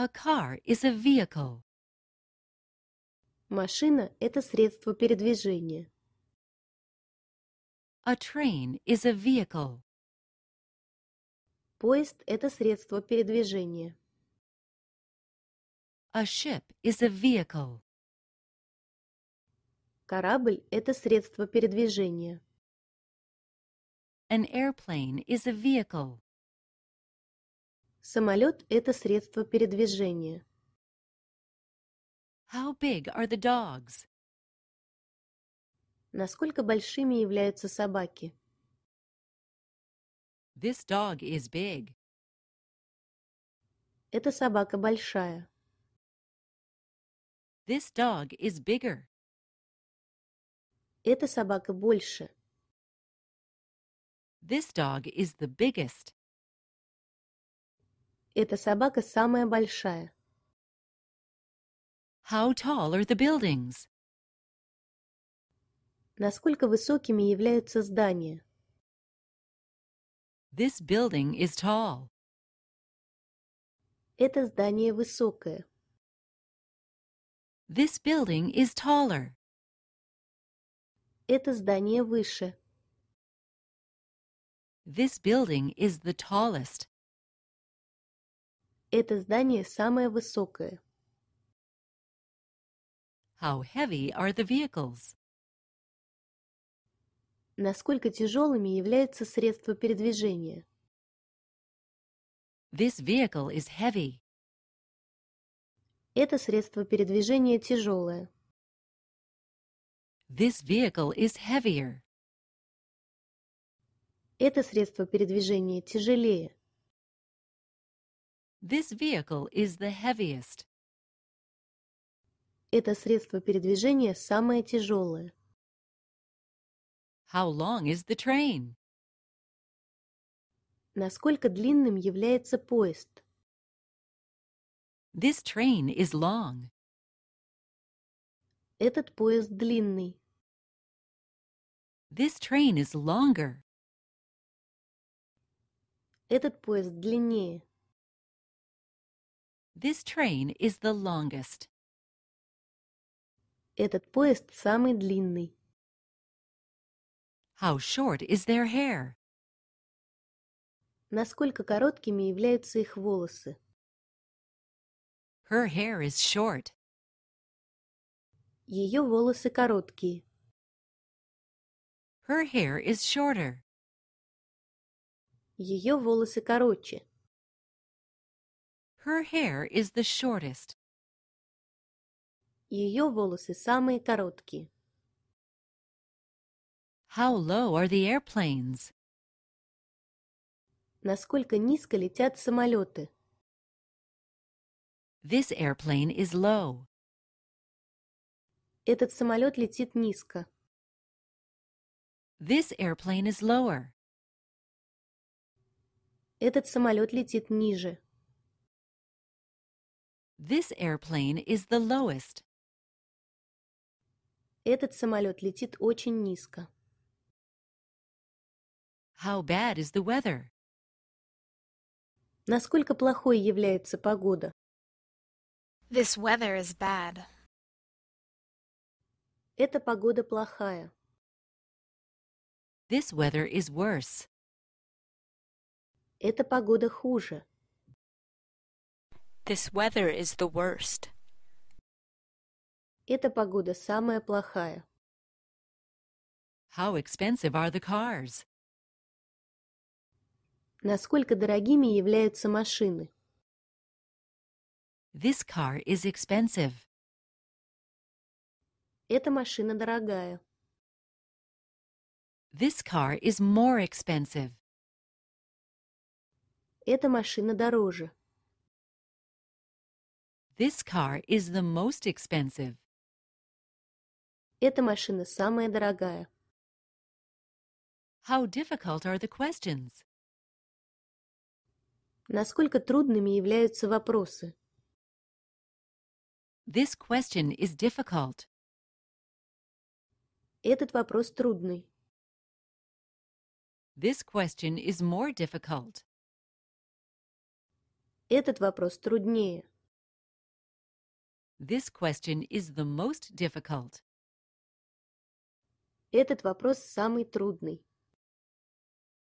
A car is a vehicle. Машина – это средство передвижения. A train is a vehicle. Поезд – это средство передвижения. A ship is a vehicle. Корабль – это средство передвижения. An airplane is a vehicle. Самолет – это средство передвижения. How big are the dogs? Насколько большими являются собаки? This dog is big. Эта собака большая. This dog is bigger. Эта собака больше. This dog is the biggest. Эта собака самая большая. How tall are the buildings? Насколько высокими являются здания? This building is tall. Это здание высокое. This building is taller. Это здание выше. This building is the tallest. Это здание самое высокое. How heavy are the vehicles? Насколько тяжелыми являются средства передвижения? This vehicle is heavy. Это средство передвижения тяжелое. This vehicle is heavier. Это средство передвижения тяжелее. This vehicle is the heaviest. Это средство передвижения самое тяжелое. How long is the train? Насколько длинным является поезд? This train is long. Этот поезд длинный. This train is longer. Этот поезд длиннее. This train is the longest. Этот поезд самый длинный. How short is their hair? Насколько короткими являются их волосы? Her hair is short. Ее волосы короткие. Her hair is shorter. Ее волосы короче. Her hair is the shortest. Ее волосы самые короткие. How low are the airplanes? Насколько низко летят самолеты? This airplane is low. Этот самолет летит низко. This airplane is lower. Этот самолет летит ниже. This airplane is the lowest. Этот самолет летит очень низко. How bad is the weather? Насколько плохой является погода? This weather is bad. Эта погода плохая. This weather is worse. Эта погода хуже. This weather is the worst. Эта погода самая плохая. How expensive are the cars? Насколько дорогими являются машины? This car is expensive. Эта машина дорогая. This car is more expensive. Эта машина дороже. This car is the most expensive. Эта машина самая дорогая. How difficult are the questions? Насколько трудными являются вопросы? This question is difficult. Этот вопрос трудный. This question is more difficult. Этот вопрос труднее. This question is the most difficult. Этот вопрос самый трудный.